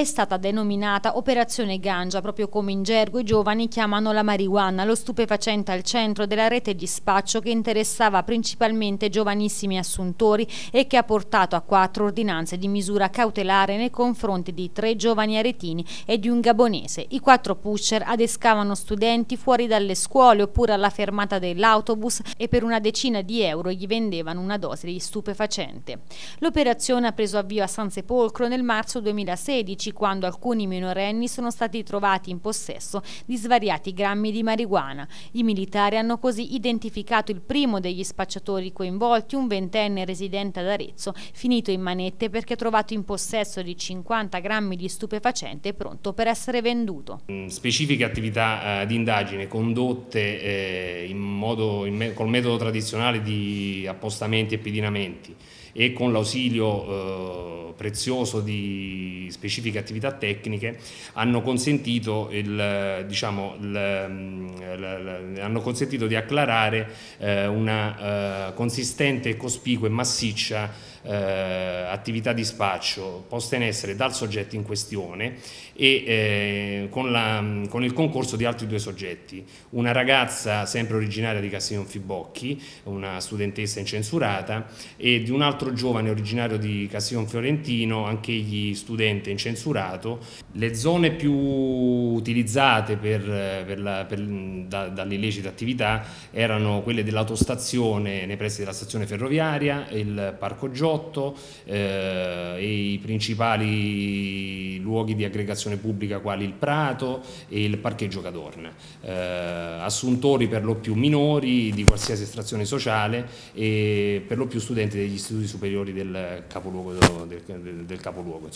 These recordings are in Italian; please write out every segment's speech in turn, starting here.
è stata denominata Operazione Gangia, proprio come in gergo i giovani chiamano la marijuana, lo stupefacente al centro della rete di spaccio che interessava principalmente giovanissimi assuntori e che ha portato a quattro ordinanze di misura cautelare nei confronti di tre giovani aretini e di un gabonese. I quattro pusher adescavano studenti fuori dalle scuole oppure alla fermata dell'autobus e per una decina di euro gli vendevano una dose di stupefacente. L'operazione ha preso avvio a San Sepolcro nel marzo 2016 2012 quando alcuni minorenni sono stati trovati in possesso di svariati grammi di marijuana. I militari hanno così identificato il primo degli spacciatori coinvolti, un ventenne residente ad Arezzo, finito in manette perché trovato in possesso di 50 grammi di stupefacente pronto per essere venduto. Mm, specifiche attività eh, di indagine condotte eh, in modo, in me, col metodo tradizionale di appostamenti e pedinamenti e con l'ausilio eh, prezioso di specifiche attività tecniche hanno consentito, il, diciamo, il, il, mm, hanno consentito di acclarare eh, una eh, consistente, cospicua e massiccia eh, attività di spaccio posta in essere dal soggetto in questione e eh, con, la, mm, con, il concorso di altri due soggetti, una ragazza sempre originaria di Castiglion Fibocchi, una studentessa incensurata e di un altro giovane originario di Castiglion Fiorentino Trentino, anch'egli studente incensurato. Le zone più utilizzate per, per la, per, da, dall'illecita attività erano quelle dell'autostazione nei pressi della stazione ferroviaria, il Parco Giotto eh, e i principali luoghi di aggregazione pubblica quali il Prato e il parcheggio Cadorna, eh, assuntori per lo più minori di qualsiasi estrazione sociale e per lo più studenti degli istituti superiori del capoluogo. Del, del, del capoluogo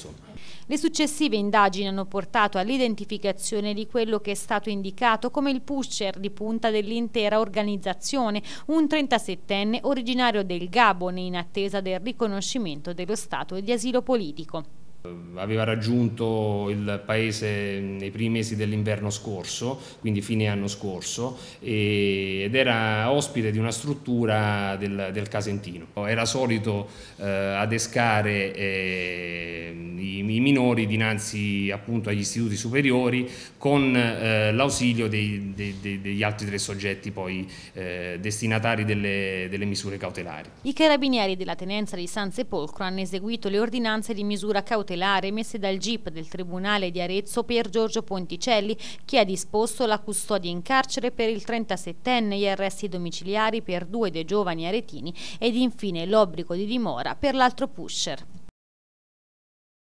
Le successive indagini hanno portato all'identificazione di quello che è stato indicato come il pusher di punta dell'intera organizzazione, un 37enne originario del Gabon in attesa del riconoscimento dello stato di asilo politico. Eh, aveva raggiunto il paese nei primi mesi dell'inverno scorso, quindi fine anno scorso, ed era ospite di una struttura del, del Casentino. Era solito eh, adescare eh, i, i, minori dinanzi appunto agli istituti superiori con eh, l'ausilio dei, dei, dei, degli altri tre soggetti poi eh, destinatari delle, delle misure cautelari. I carabinieri della tenenza di San Sepolcro hanno eseguito le ordinanze di misura cautelare cautelare emesse dal GIP del Tribunale di Arezzo per Giorgio Ponticelli, che ha disposto la custodia in carcere per il 37enne, gli arresti domiciliari per due dei giovani aretini ed infine l'obbligo di dimora per l'altro pusher.